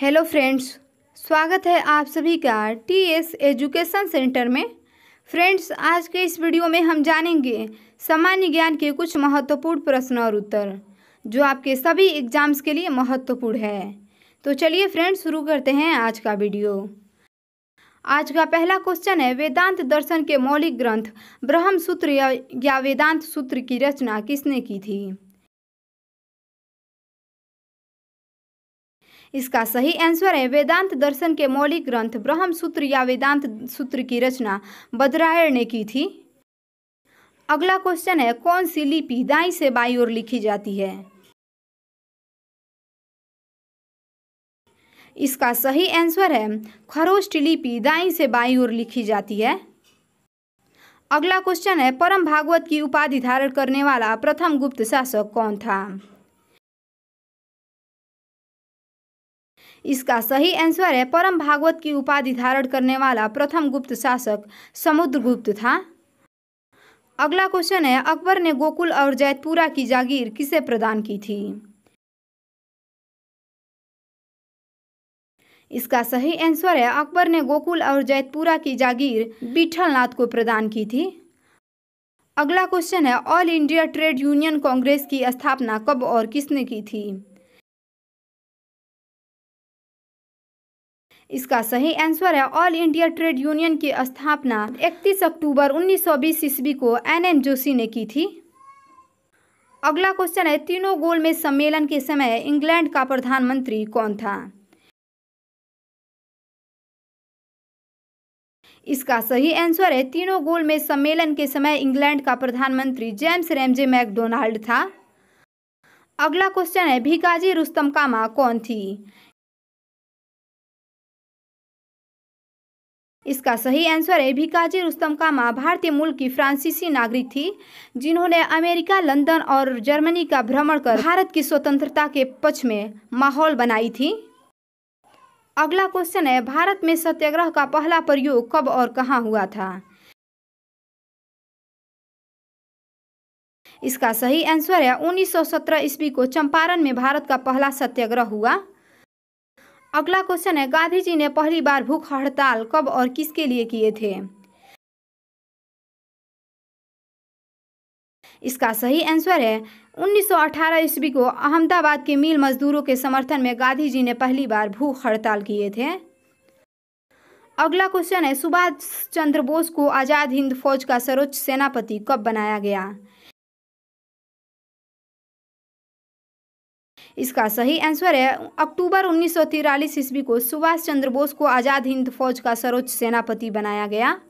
hello friends स्वागत है आप सभी का टी एस एजुकेशन सेंटर में फ्रेंड्स आज के इस वीडियो में हम जानेंगे सामान्य ज्ञान के कुछ महत्वपूर्ण प्रश्न और उत्तर जो आपके सभी एग्जाम्स के लिए महत्वपूर्ण है तो चलिए फ्रेंड्स शुरू करते हैं आज का वीडियो आज का पहला क्वेश्चन है वेदांत दर्शन के मौलिक ग्रंथ ब्रह्म सूत्र या, या वेदांत सूत्र की रचना किसने की थी इसका सही आंसर है वेदांत दर्शन के मौलिक ग्रंथ ब्रह्म सूत्र या वेदांत सूत्र की रचना बद्रायण ने की थी अगला क्वेश्चन है कौन सी लिपि दाई से बाई ओर लिखी जाती है इसका सही आंसर है खरोष्ट लिपि दाई से बाई ओर लिखी जाती है अगला क्वेश्चन है परम भागवत की उपाधि धारण करने वाला प्रथम गुप्त शासक कौन था इसका सही आंसर है परम भागवत की उपाधि धारण करने वाला प्रथम गुप्त शासक समुद्रगुप्त था अगला क्वेश्चन है अकबर ने गोकुल और जैतपुरा की जागीर किसे प्रदान की थी इसका सही आंसर है अकबर ने गोकुल और जैतपुरा की जागीर बीठलनाथ को प्रदान की थी अगला क्वेश्चन है all India trade union congress की स्थापना कब और किसने की थी इसका सही आंसर है ऑल इंडिया ट्रेड यूनियन की स्थापना इकतीस अक्टूबर उन्नीस सौ बीस ईस्वी को एन एन जोशी ने की थी अगला क्वेश्चन है तीनों गोल में सम्मेलन के समय इंग्लैंड का प्रधानमंत्री कौन था इसका सही आंसर है तीनों गोल में सम्मेलन के समय इंग्लैंड का प्रधानमंत्री जेम्स रेमजे मैकडोनाल्ड था अगला क्वेश्चन है भिकाजी रुस्तम कामा कौन थी इसका सही आंसर है भिकाजी रुस्तम कामा भारतीय मूल की फ्रांसीसी नागरिक थी जिन्होंने अमेरिका लंदन और जर्मनी का भ्रमण कर भारत की स्वतंत्रता के पक्ष में माहौल बनाई थी अगला क्वेश्चन है भारत में सत्याग्रह का पहला प्रयोग कब और कहाँ हुआ था इसका सही आंसर है 1917 ईस्वी को चंपारण में भारत का पहला सत्याग्रह हुआ अगला क्वेश्चन है गांधी जी ने पहली बार भूख हड़ताल कब और किसके लिए किए थे इसका सही आंसर है 1918 ईस्वी को अहमदाबाद के मिल मजदूरों के समर्थन में गांधी जी ने पहली बार भूख हड़ताल किए थे अगला क्वेश्चन है सुभाष चंद्र बोस को आज़ाद हिंद फौज का सर्वोच्च सेनापति कब बनाया गया इसका सही आंसर है अक्टूबर उन्नीस ईस्वी को सुभाष चंद्र बोस को आज़ाद हिंद फौज का सर्वोच्च सेनापति बनाया गया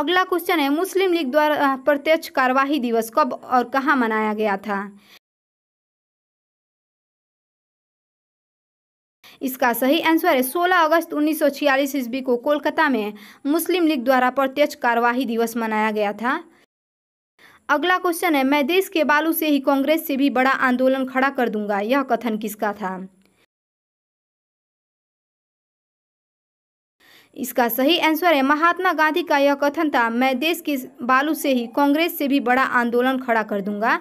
अगला क्वेश्चन है मुस्लिम लीग द्वारा प्रत्यक्ष कार्यवाही दिवस कब और कहाँ मनाया गया था इसका सही आंसर है 16 अगस्त 1946 ईस्वी को कोलकाता में मुस्लिम लीग द्वारा प्रत्यक्ष कार्यवाही दिवस मनाया गया था अगला क्वेश्चन है मैं देश के बालू से ही कांग्रेस से भी बड़ा आंदोलन खड़ा कर दूंगा यह कथन किसका था इसका सही आंसर है महात्मा गांधी का यह कथन था मैं देश के बालू से ही कांग्रेस से भी बड़ा आंदोलन खड़ा कर दूंगा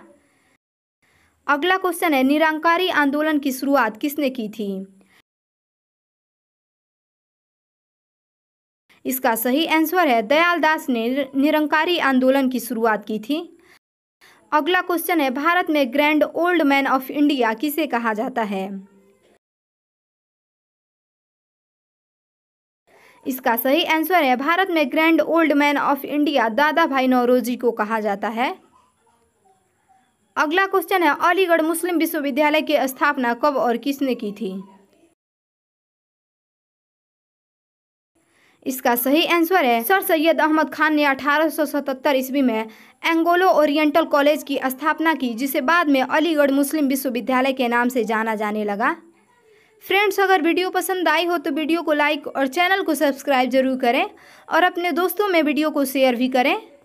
अगला क्वेश्चन है निरंकारी आंदोलन की शुरुआत किसने की थी इसका सही आंसर है दयाल दास ने निरंकारी आंदोलन की शुरुआत की थी अगला क्वेश्चन है भारत में grand old man of India किसे कहा जाता है इसका सही आंसर है भारत में grand old man of India Dadabhai Naoroji को कहा जाता है अगला क्वेश्चन है अलीगढ़ मुस्लिम विश्वविद्यालय की स्थापना कब और किसने की थी इसका सही आंसर है सर सैयद अहमद खान ने 1877 ईस्वी में एंगोलो ओरिएंटल कॉलेज की स्थापना की जिसे बाद में अलीगढ़ मुस्लिम विश्वविद्यालय के नाम से जाना जाने लगा फ्रेंड्स अगर वीडियो पसंद आई हो तो वीडियो को लाइक और चैनल को सब्सक्राइब जरूर करें और अपने दोस्तों में वीडियो को शेयर भी करें